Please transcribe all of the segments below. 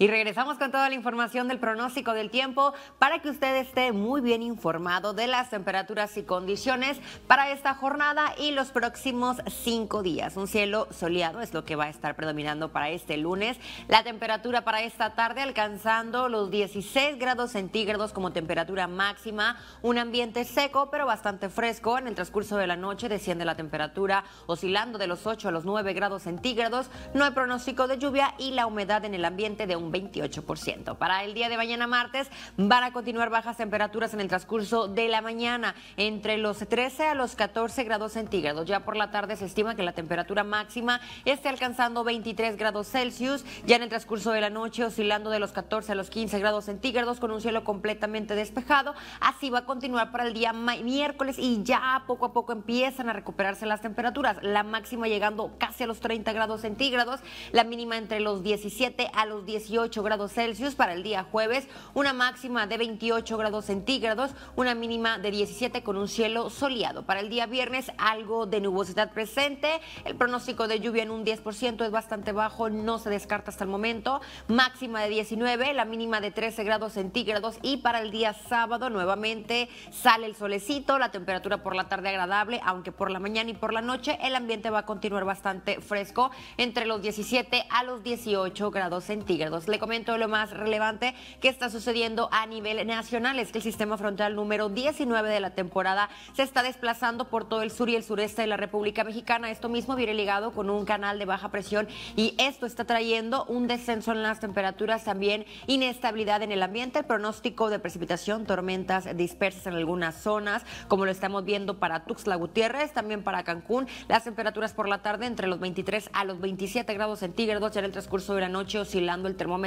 Y regresamos con toda la información del pronóstico del tiempo para que usted esté muy bien informado de las temperaturas y condiciones para esta jornada y los próximos cinco días. Un cielo soleado es lo que va a estar predominando para este lunes. La temperatura para esta tarde alcanzando los 16 grados centígrados como temperatura máxima. Un ambiente seco pero bastante fresco. En el transcurso de la noche desciende la temperatura oscilando de los 8 a los 9 grados centígrados. No hay pronóstico de lluvia y la humedad en el ambiente de un 28%. Para el día de mañana martes van a continuar bajas temperaturas en el transcurso de la mañana, entre los 13 a los 14 grados centígrados. Ya por la tarde se estima que la temperatura máxima esté alcanzando 23 grados Celsius, ya en el transcurso de la noche oscilando de los 14 a los 15 grados centígrados con un cielo completamente despejado. Así va a continuar para el día miércoles y ya poco a poco empiezan a recuperarse las temperaturas, la máxima llegando casi a los 30 grados centígrados, la mínima entre los 17 a los 18 grados Celsius para el día jueves, una máxima de 28 grados centígrados, una mínima de 17 con un cielo soleado. Para el día viernes algo de nubosidad presente, el pronóstico de lluvia en un 10% es bastante bajo, no se descarta hasta el momento, máxima de 19, la mínima de 13 grados centígrados y para el día sábado nuevamente sale el solecito, la temperatura por la tarde agradable, aunque por la mañana y por la noche el ambiente va a continuar bastante fresco entre los 17 a los 18 grados centígrados. Le comento lo más relevante que está sucediendo a nivel nacional. Es que el sistema frontal número 19 de la temporada se está desplazando por todo el sur y el sureste de la República Mexicana. Esto mismo viene ligado con un canal de baja presión y esto está trayendo un descenso en las temperaturas, también inestabilidad en el ambiente, pronóstico de precipitación, tormentas dispersas en algunas zonas, como lo estamos viendo para Tuxtla Gutiérrez, también para Cancún. Las temperaturas por la tarde entre los 23 a los 27 grados centígrados en el transcurso de la noche oscilando el termo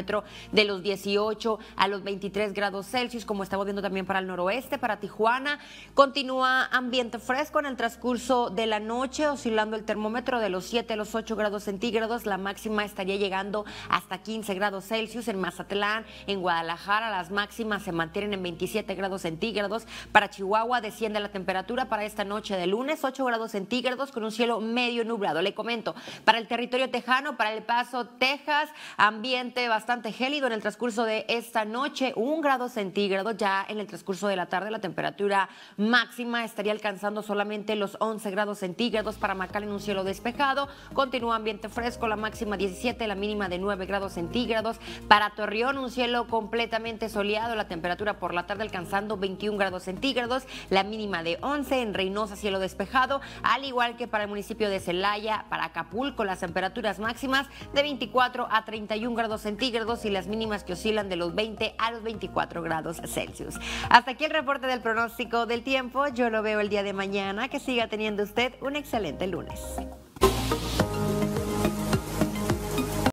de los 18 a los 23 grados Celsius, como estamos viendo también para el noroeste, para Tijuana. Continúa ambiente fresco en el transcurso de la noche, oscilando el termómetro de los 7 a los 8 grados centígrados. La máxima estaría llegando hasta 15 grados Celsius en Mazatlán, en Guadalajara. Las máximas se mantienen en 27 grados centígrados. Para Chihuahua desciende la temperatura para esta noche de lunes, 8 grados centígrados con un cielo medio nublado. Le comento, para el territorio tejano, para El Paso, Texas, ambiente bastante bastante gélido en el transcurso de esta noche, un grado centígrado ya en el transcurso de la tarde. La temperatura máxima estaría alcanzando solamente los 11 grados centígrados para Macal en un cielo despejado. Continúa ambiente fresco, la máxima 17, la mínima de 9 grados centígrados. Para Torreón, un cielo completamente soleado, la temperatura por la tarde alcanzando 21 grados centígrados, la mínima de 11. En Reynosa, cielo despejado, al igual que para el municipio de Celaya, para Acapulco, las temperaturas máximas de 24 a 31 grados centígrados y las mínimas que oscilan de los 20 a los 24 grados Celsius. Hasta aquí el reporte del pronóstico del tiempo. Yo lo veo el día de mañana. Que siga teniendo usted un excelente lunes.